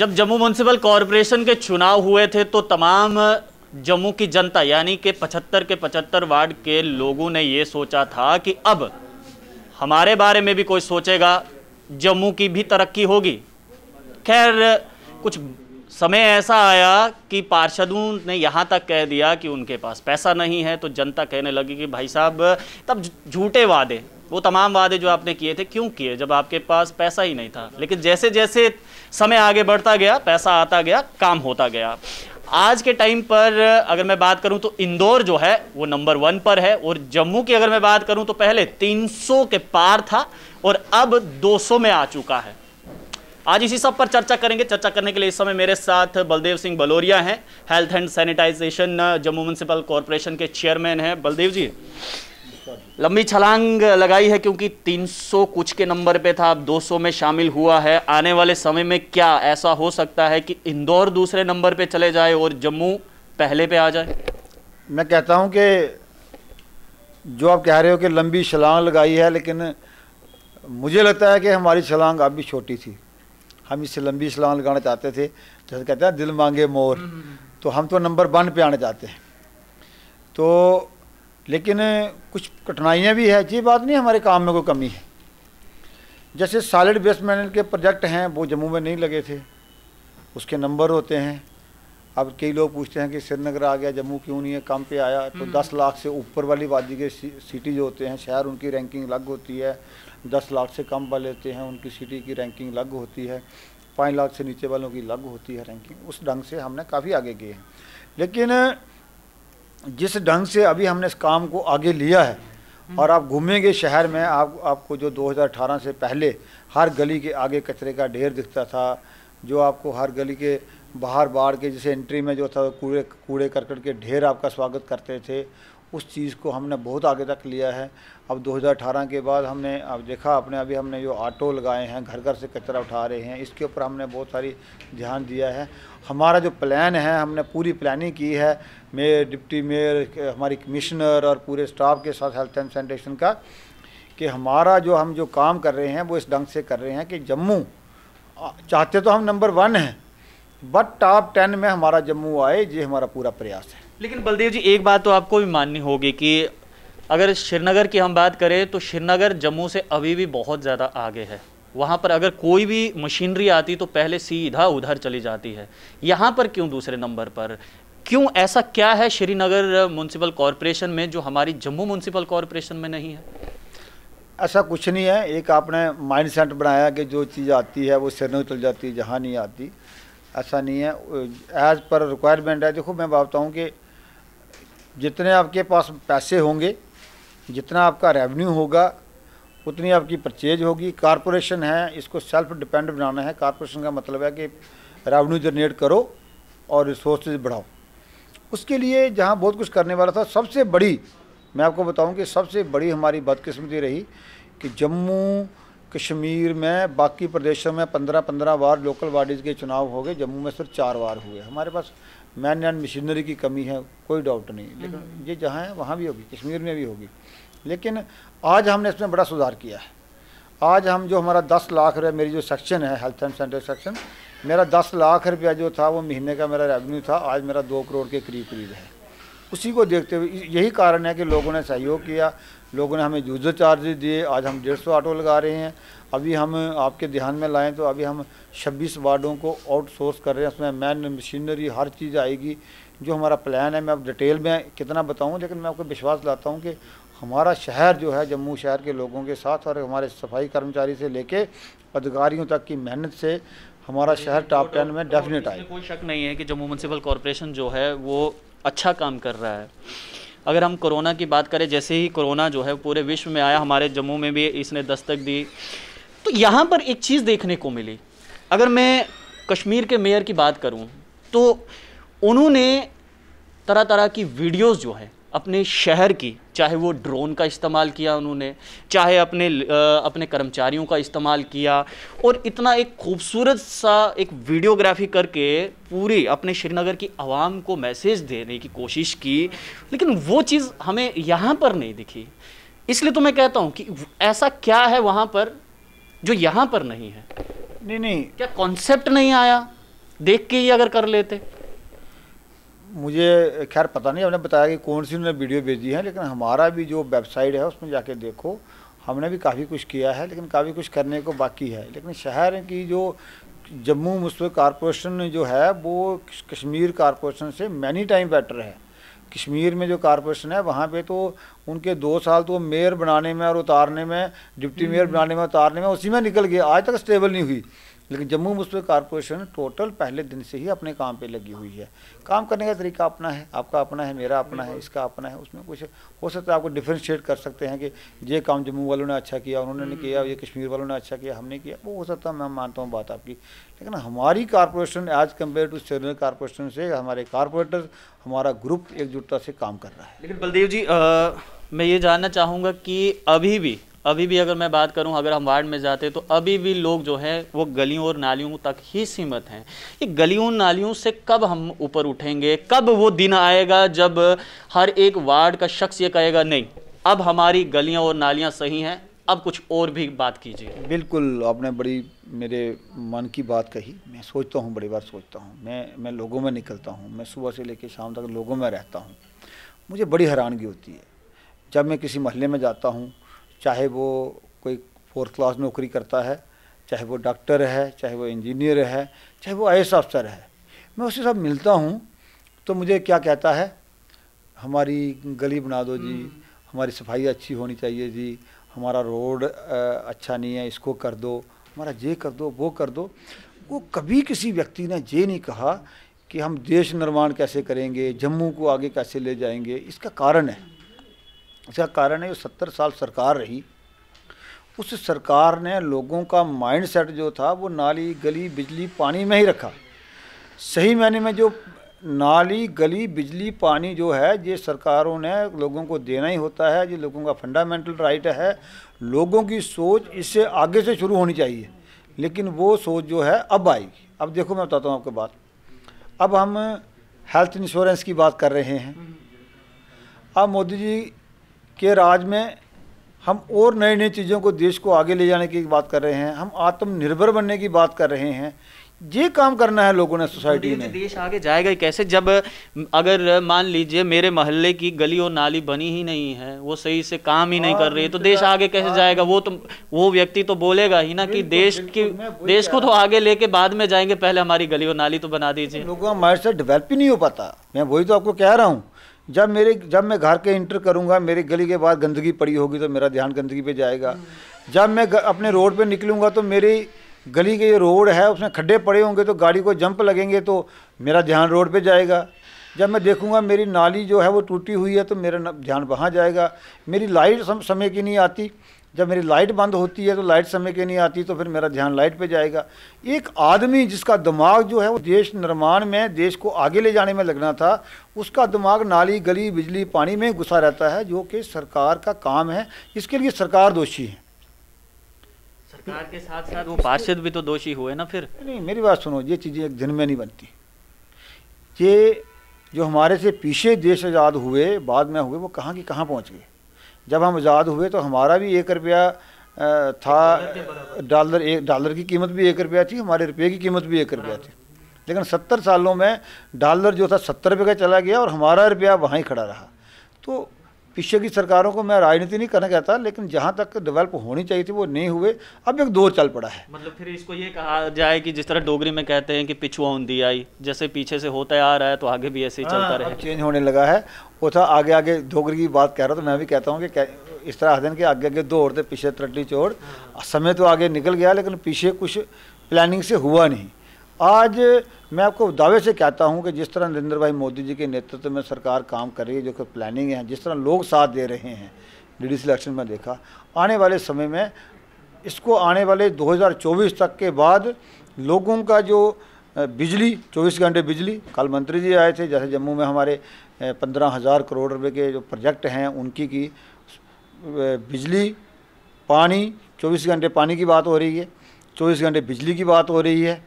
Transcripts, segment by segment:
जब Jammu municipal corporation के चुनाव हुए थे तो तमाम जम्मू की जनता यानी कि 75 के 75 वार्ड के लोगों ने ये सोचा था कि अब हमारे बारे में भी कोई सोचेगा जम्मू की भी तरक्की होगी खैर कुछ समय ऐसा आया कि पार्षदों ने यहाँ तक कह दिया कि उनके पास पैसा नहीं है तो जनता कहने लगी कि भाई साहब तब झूठे वादे वो तमाम वादे जो आपने किए थे क्यों किए जब आपके पास पैसा ही नहीं था लेकिन जैसे जैसे समय आगे बढ़ता गया पैसा आता गया काम होता गया आज के टाइम पर अगर मैं बात करूं तो इंदौर जो है वो नंबर वन पर है और जम्मू की अगर मैं बात करूं तो पहले 300 के पार था और अब 200 में आ चुका है आज इसी सब पर चर्चा करेंगे चर्चा करने के लिए इस समय मेरे साथ बलदेव सिंह बलोरिया हैं health and sanitization Jammu municipal corporation के चेयरमैन हैं बलदेव जी लंबी छलांग लगाई है क्योंकि 300 कुछ के नंबर पे था अब 200 में शामिल हुआ है आने वाले समय में क्या ऐसा हो सकता है कि इंदौर दूसरे नंबर पे चले जाए और जम्मू पहले पे आ जाए मैं कहता हूं कि जो आप कह रहे हो कि लंबी छलांग लगाई है लेकिन मुझे लगता है कि हमारी छलांग अब भी छोटी थी हम इससे लंबी छलांग लगाना चाहते थे जैसे कहते हैं दिल मांगे मोर हम्म, हम्म, हम्म। तो हम तो नंबर वन पे आना चाहते हैं तो लेकिन कुछ कठिनाइयाँ भी है ये बात नहीं हमारे काम में कोई कमी है जैसे सॉलिड वेस्ट मैनेजमेंट के प्रोजेक्ट हैं वो जम्मू में नहीं लगे थे उसके नंबर होते हैं अब कई लोग पूछते हैं कि श्रीनगर आ गया जम्मू क्यों नहीं है काम पे आया तो 10 हम्म। लाख से ऊपर वाली वादी के सिटी जो होते हैं शहर उनकी रैंकिंग अलग होती है 10 लाख से कम वाले होते हैं उनकी सिटी की रैंकिंग अलग होती है पाँच लाख से नीचे वालों की अलग होती है रैंकिंग उस ढंग से हमने काफ़ी आगे गए हैं लेकिन जिस ढंग से अभी हमने इस काम को आगे लिया है और आप घूमेंगे शहर में आप आपको जो 2018 से पहले हर गली के आगे कचरे का ढेर दिखता था जो आपको हर गली के बाहर बाहर के जैसे एंट्री में जो था कूड़े कूड़े करकट के ढेर आपका स्वागत करते थे उस चीज़ को हमने बहुत आगे तक लिया है अब 2018 के बाद हमने अब देखा अपने अभी हमने जो ऑटो लगाए हैं घर घर से कचरा उठा रहे हैं इसके ऊपर हमने बहुत सारी ध्यान दिया है हमारा जो प्लान है हमने पूरी प्लानिंग की है मेयर डिप्टी मेयर हमारी कमिश्नर और पूरे स्टाफ के साथ हेल्थ एंड सैनिटेशन का कि हमारा जो हम जो काम कर रहे हैं वो इस ढंग से कर रहे हैं कि जम्मू चाहते तो हम नंबर वन हैं बट टॉप टेन में हमारा जम्मू आए ये हमारा पूरा प्रयास है लेकिन बलदेव जी एक बात तो आपको भी माननी होगी कि अगर श्रीनगर की हम बात करें तो श्रीनगर जम्मू से अभी भी बहुत ज़्यादा आगे है वहाँ पर अगर कोई भी मशीनरी आती तो पहले सीधा उधर चली जाती है यहाँ पर क्यों दूसरे नंबर पर क्यों ऐसा क्या है श्रीनगर म्यूनसिपल कॉरपोरेशन में जो हमारी जम्मू म्यूनसिपल कॉरपोरेशन में नहीं है ऐसा कुछ नहीं है एक आपने माइंड सेट बनाया कि जो चीज़ आती है वो श्रीनगर चल जाती है जहाँ नहीं आती ऐसा नहीं है एज़ पर रिक्वायरमेंट है देखो मैं बताता हूँ कि जितने आपके पास पैसे होंगे जितना आपका रेवेन्यू होगा उतनी आपकी परचेज होगी कॉरपोरेशन है इसको सेल्फ डिपेंड बनाना है कॉरपोरेशन का मतलब है कि रेवेन्यू जनरेट करो और रिसोर्स बढ़ाओ उसके लिए जहाँ बहुत कुछ करने वाला था सबसे बड़ी मैं आपको बताऊं कि सबसे बड़ी हमारी बदकिस्मती रही कि जम्मू कश्मीर में बाकी प्रदेशों में पंद्रह पंद्रह बार लोकल बॉडीज़ के चुनाव हो गए जम्मू में सिर्फ चार बार हुए हमारे पास मैन एंड मशीनरी की कमी है कोई डाउट नहीं हम्म। लेकिन ये जहाँ है वहाँ भी होगी कश्मीर में भी होगी लेकिन आज हमने इसमें बड़ा सुधार किया है आज हम जो हमारा दस लाख रुपया मेरी जो सेक्शन है हेल्थ एंड सेंटर सेक्शन मेरा दस लाख रुपया जो था वो महीने का मेरा रेवेन्यू था आज मेरा दो करोड़ के करीब करीब है उसी को देखते हुए यही कारण है कि लोगों ने सहयोग किया लोगों ने हमें यूज़र चार्जेस दिए आज हम डेढ़ सौ ऑटो लगा रहे हैं अभी हम आपके ध्यान में लाएं तो अभी हम छब्बीस वार्डों को आउटसोर्स कर रहे हैं उसमें मैन मशीनरी हर चीज़ आएगी जो हमारा प्लान है मैं अब डिटेल में कितना बताऊं लेकिन मैं आपको विश्वास लाता हूं कि हमारा शहर जो है जम्मू शहर के लोगों के साथ और हमारे सफाई कर्मचारी से लेके अधिकारियों तक की मेहनत से हमारा शहर टॉप टेन में डेफिनेट आए कोई शक नहीं है कि जम्मू म्यूनसिपल कॉरपोरेशन जो है वो अच्छा काम कर रहा है अगर हम कोरोना की बात करें जैसे ही कोरोना जो है पूरे विश्व में आया हमारे जम्मू में भी इसने दस्तक दी तो यहाँ पर एक चीज़ देखने को मिली अगर मैं कश्मीर के मेयर की बात करूँ तो उन्होंने तरह तरह की वीडियोज़ जो है अपने शहर की चाहे वो ड्रोन का इस्तेमाल किया उन्होंने चाहे अपने अपने कर्मचारियों का इस्तेमाल किया और इतना एक खूबसूरत सा एक वीडियोग्राफी करके पूरी अपने श्रीनगर की आवाम को मैसेज देने की कोशिश की लेकिन वो चीज़ हमें यहाँ पर नहीं दिखी इसलिए तो मैं कहता हूँ कि ऐसा क्या है वहाँ पर जो यहाँ पर नहीं है नहीं नहीं क्या कॉन्सेप्ट नहीं आया देख के ही अगर कर लेते मुझे खैर पता नहीं हमने बताया कि कौन सी उन्होंने वीडियो भेजी है लेकिन हमारा भी जो वेबसाइट है उसमें जाके देखो हमने भी काफ़ी कुछ किया है लेकिन काफ़ी कुछ करने को बाकी है लेकिन शहर की जो जम्मू मुंसिपल कॉरपोरेशन जो है वो कश्मीर कॉरपोरेशन से मैनी टाइम बेटर है कश्मीर में जो कॉरपोरेशन है वहाँ पे तो उनके दो साल तो मेयर बनाने में और उतारने में डिप्टी मेयर हम्म। बनाने में उतारने में उसी में निकल गया आज तक स्टेबल नहीं हुई लेकिन जम्मू मुंसिपल कॉरपोरेशन टोटल पहले दिन से ही अपने काम पे लगी हुई है काम करने का तरीका अपना है आपका अपना है मेरा अपना है इसका अपना है उसमें कुछ हो सकता है आपको डिफ्रेंशिएट कर सकते हैं कि ये काम जम्मू वालों ने अच्छा किया उन्होंने नहीं किया हम्म। ये कश्मीर वालों ने अच्छा किया हमने किया वो हो सकता है मैं मानता हूँ बात आपकी लेकिन हमारी corporation as compare to seller corporation से हमारे कॉरपोरेटर हमारा ग्रुप एकजुटता से काम कर रहा है लेकिन बलदेव जी मैं ये जानना चाहूँगा कि अभी भी अभी भी अगर मैं बात करूं अगर हम वार्ड में जाते तो अभी भी लोग जो है वो गलियों और नालियों तक ही सीमित हैं ये गलियों नालियों से कब हम ऊपर उठेंगे कब वो दिन आएगा जब हर एक वार्ड का शख्स ये कहेगा नहीं अब हमारी गलियां और नालियां सही हैं अब कुछ और भी बात कीजिए बिल्कुल आपने बड़ी मेरे मन की बात कही मैं सोचता हूँ बड़ी बार सोचता हूँ मैं मैं लोगों में निकलता हूँ मैं सुबह से लेकर शाम तक लोगों में रहता हूँ मुझे बड़ी हैरानगी होती है जब मैं किसी महल्ले में जाता हूँ चाहे वो कोई फोर्थ क्लास नौकरी करता है चाहे वो डॉक्टर है चाहे वो इंजीनियर है चाहे वो आई अफसर है मैं उसके साथ मिलता हूँ तो मुझे क्या कहता है हमारी गली बना दो जी हम्म। हमारी सफाई अच्छी होनी चाहिए जी हमारा रोड अच्छा नहीं है इसको कर दो हमारा ये कर दो वो कर दो वो कभी किसी व्यक्ति ने ये नहीं कहा कि हम देश निर्माण कैसे करेंगे जम्मू को आगे कैसे ले जाएंगे इसका कारण है इसका कारण है जो सत्तर साल सरकार रही उस सरकार ने लोगों का माइंड सेट जो था वो नाली गली बिजली पानी में ही रखा सही मायने में जो नाली गली बिजली पानी जो है ये सरकारों ने लोगों को देना ही होता है ये लोगों का फंडामेंटल राइट है लोगों की सोच इससे आगे से शुरू होनी चाहिए लेकिन वो सोच जो है अब आएगी अब देखो मैं बताता हूँ आपके बात अब हम हेल्थ इंश्योरेंस की बात कर रहे हैं अब मोदी जी के राज में हम और नई नई चीज़ों को देश को आगे ले जाने की बात कर रहे हैं हम आत्मनिर्भर बनने की बात कर रहे हैं ये काम करना है लोगों ने सोसाइटी में तो देश आगे जाएगा कैसे जब अगर मान लीजिए मेरे मोहल्ले की गली और नाली बनी ही नहीं है वो सही से काम ही नहीं कर रही है तो हाँ, देश आगे कैसे जाएगा वो तो वो व्यक्ति तो बोलेगा ही ना कि देश की देश को तो आगे लेके बाद में जाएंगे पहले हमारी गली और नाली तो बना दीजिए लोगों का माइंड सेट डेवलप ही नहीं हो पाता मैं वही तो आपको कह रहा हूँ जब मेरे जब मैं घर के इंटर करूँगा मेरी गली के बाहर गंदगी पड़ी होगी तो मेरा ध्यान गंदगी पे जाएगा जब मैं अपने रोड पे निकलूंगा तो मेरी गली के जो रोड है उसमें खड्डे पड़े होंगे तो गाड़ी को जंप लगेंगे तो मेरा ध्यान रोड पे जाएगा जब मैं देखूंगा मेरी नाली जो है वो टूटी हुई है तो मेरा ध्यान वहाँ जाएगा मेरी लाइट समय की नहीं आती जब मेरी लाइट बंद होती है तो लाइट समय के नहीं आती तो फिर मेरा ध्यान लाइट पे जाएगा एक आदमी जिसका दिमाग जो है वो देश निर्माण में देश को आगे ले जाने में लगना था उसका दिमाग नाली गली बिजली पानी में घुसा रहता है जो कि सरकार का काम है इसके लिए सरकार दोषी है सरकार के साथ साथ वो पार्षद भी तो दोषी हुए ना फिर नहीं मेरी बात सुनो ये चीज़ें एक दिन में नहीं बनती ये जो हमारे से पीछे देश आज़ाद हुए बाद में हुए वो कहाँ की कहाँ पहुँच गए जब हम आज़ाद हुए तो हमारा भी एक रुपया था डॉलर एक डॉलर की कीमत भी एक रुपया थी हमारे रुपये की कीमत भी एक रुपया थी लेकिन सत्तर सालों में डॉलर जो था सत्तर रुपये का चला गया और हमारा रुपया वहाँ ही खड़ा रहा तो पीछे की सरकारों को मैं राजनीति नहीं करना कहता लेकिन जहाँ तक डेवलप होनी चाहिए थी वो नहीं हुए अब एक दौर चल पड़ा है मतलब फिर इसको ये कहा जाए कि जिस तरह डोगरी में कहते हैं कि पिछुआ उन्दी आई जैसे पीछे से होता आ रहा है तो आगे भी ऐसे ही चलता हाँ, रहे चेंज होने लगा है वो था आगे आगे डोगरी की बात कह रहा तो मैं भी कहता हूँ कि इस तरह हदन के आगे आगे दौड़ते पीछे त्रट्टी चोड़ हाँ। समय तो आगे निकल गया लेकिन पीछे कुछ प्लानिंग से हुआ नहीं आज मैं आपको दावे से कहता हूं कि जिस तरह नरेंद्र भाई मोदी जी के नेतृत्व में सरकार काम कर रही है जो कि प्लानिंग है जिस तरह लोग साथ दे रहे हैं डी इलेक्शन में देखा आने वाले समय में इसको आने वाले 2024 तक के बाद लोगों का जो बिजली 24 घंटे बिजली कल मंत्री जी आए थे जैसे जम्मू में हमारे पंद्रह हज़ार करोड़ रुपये के जो प्रोजेक्ट हैं उनकी की बिजली पानी चौबीस घंटे पानी की बात हो रही है चौबीस घंटे बिजली की बात हो रही है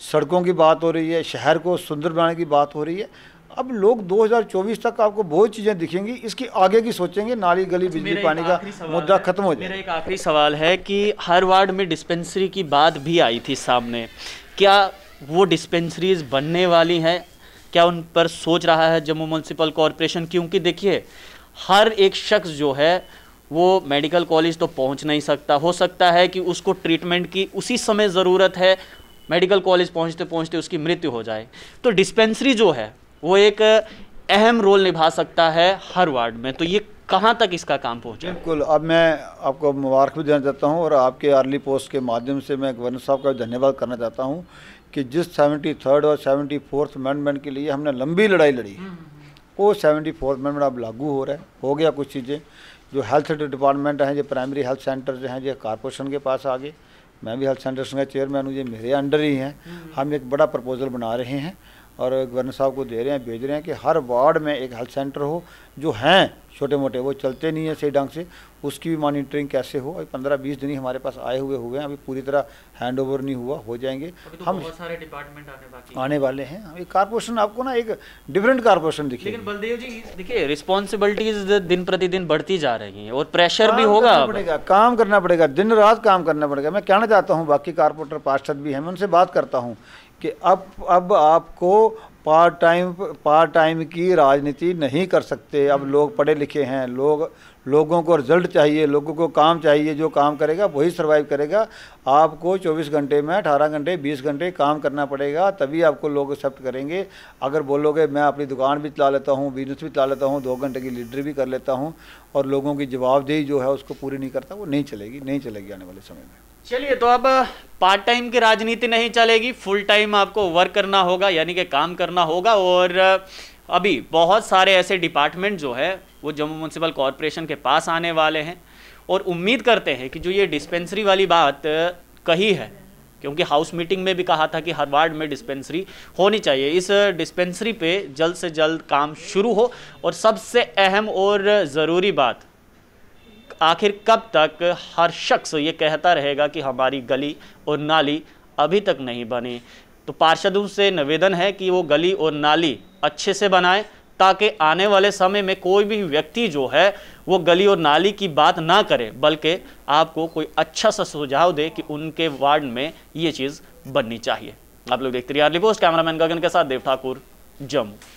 सड़कों की बात हो रही है शहर को सुंदर बनाने की बात हो रही है अब लोग 2024 तक आपको बहुत चीज़ें दिखेंगी इसकी आगे की सोचेंगे नाली गली बिजली पानी का मुद्दा खत्म हो जाए मेरा एक आखिरी सवाल है कि हर वार्ड में डिस्पेंसरी की बात भी आई थी सामने क्या वो डिस्पेंसरीज बनने वाली हैं क्या उन पर सोच रहा है जम्मू म्यूनसिपल कॉरपोरेशन क्योंकि देखिए हर एक शख्स जो है वो मेडिकल कॉलेज तो पहुंच नहीं सकता हो सकता है कि उसको ट्रीटमेंट की उसी समय ज़रूरत है मेडिकल कॉलेज पहुँचते पहुँचते उसकी मृत्यु हो जाए तो डिस्पेंसरी जो है वो एक अहम रोल निभा सकता है हर वार्ड में तो ये कहाँ तक इसका काम पहुँचा बिल्कुल अब मैं आपको मुबारक भी देना चाहता हूँ और आपके अर्ली पोस्ट के माध्यम से मैं गवर्नर साहब का धन्यवाद करना चाहता हूँ कि जिस सेवेंटी थर्ड और सेवेंटी फोर्थ अमेंडमेंट के लिए हमने लंबी लड़ाई लड़ी हम्म। वो सेवेंटी फोर्थ अमेंडमेंट अब लागू हो रहा है हो गया कुछ चीज़ें जो हेल्थ डिपार्टमेंट हैं जो प्राइमरी हेल्थ सेंटर हैं जो कॉरपोरेशन के पास आ गए मैं भी हेल्थ सेंटर संघ चेयरमैन हूँ ये मेरे अंडर ही हैं हम्म। हम एक बड़ा प्रपोजल बना रहे हैं और गवर्नर साहब को दे रहे हैं भेज रहे हैं कि हर वार्ड में एक हेल्थ सेंटर हो जो हैं छोटे मोटे वो चलते नहीं हैं सही ढंग से उसकी भी मॉनिटरिंग कैसे हो अभी पंद्रह बीस दिन ही हमारे पास आए हुए हुए हैं अभी पूरी तरह हैंड ओवर नहीं हुआ हो जाएंगे तो हम बहुत सारे डिपार्टमेंट आने बाकी आने वाले हैं अभी कारपोरेशन आपको ना एक डिफरेंट कारपोरेशन दिखे लेकिन बलदेव जी देखिए रिस्पॉन्सिबिलिटीज दिन प्रतिदिन बढ़ती जा रही हैं और प्रेशर भी होगा पड़ेगा काम करना पड़ेगा दिन रात काम करना पड़ेगा मैं कहना चाहता हूँ बाकी कारपोरेटर पार्षद भी हैं मैं उनसे बात करता हूँ कि अब अब आपको पार्ट टाइम पार्ट टाइम की राजनीति नहीं कर सकते अब हम्म। लोग पढ़े लिखे हैं लोग लोगों को रिजल्ट चाहिए लोगों को काम चाहिए जो काम करेगा वही सर्वाइव करेगा आपको 24 घंटे में 18 घंटे 20 घंटे काम करना पड़ेगा तभी आपको लोग एक्सेप्ट करेंगे अगर बोलोगे मैं अपनी दुकान भी चला लेता हूँ बिजनेस भी चला लेता हूँ दो घंटे की लीडरी भी कर लेता हूँ और लोगों की जवाबदेही जो है उसको पूरी नहीं करता वो नहीं चलेगी नहीं चलेगी आने वाले समय में चलिए तो अब पार्ट टाइम की राजनीति नहीं चलेगी फुल टाइम आपको वर्क करना होगा यानी कि काम करना होगा और अभी बहुत सारे ऐसे डिपार्टमेंट जो है वो जम्मू म्यूनसिपल कॉरपोरेशन के पास आने वाले हैं और उम्मीद करते हैं कि जो ये डिस्पेंसरी वाली बात कही है क्योंकि हाउस मीटिंग में भी कहा था कि हर वार्ड में डिस्पेंसरी होनी चाहिए इस डिस्पेंसरी पे जल्द से जल्द काम शुरू हो और सबसे अहम और ज़रूरी बात आखिर कब तक हर शख्स ये कहता रहेगा कि हमारी गली और नाली अभी तक नहीं बनी तो पार्षदों से निवेदन है कि वो गली और नाली अच्छे से बनाए ताकि आने वाले समय में कोई भी व्यक्ति जो है वो गली और नाली की बात ना करे बल्कि आपको कोई अच्छा सा सुझाव दे कि उनके वार्ड में ये चीज़ बननी चाहिए आप लोग देखते रहिए पोस्ट कैमरामैन गगन के साथ देव ठाकुर जम्मू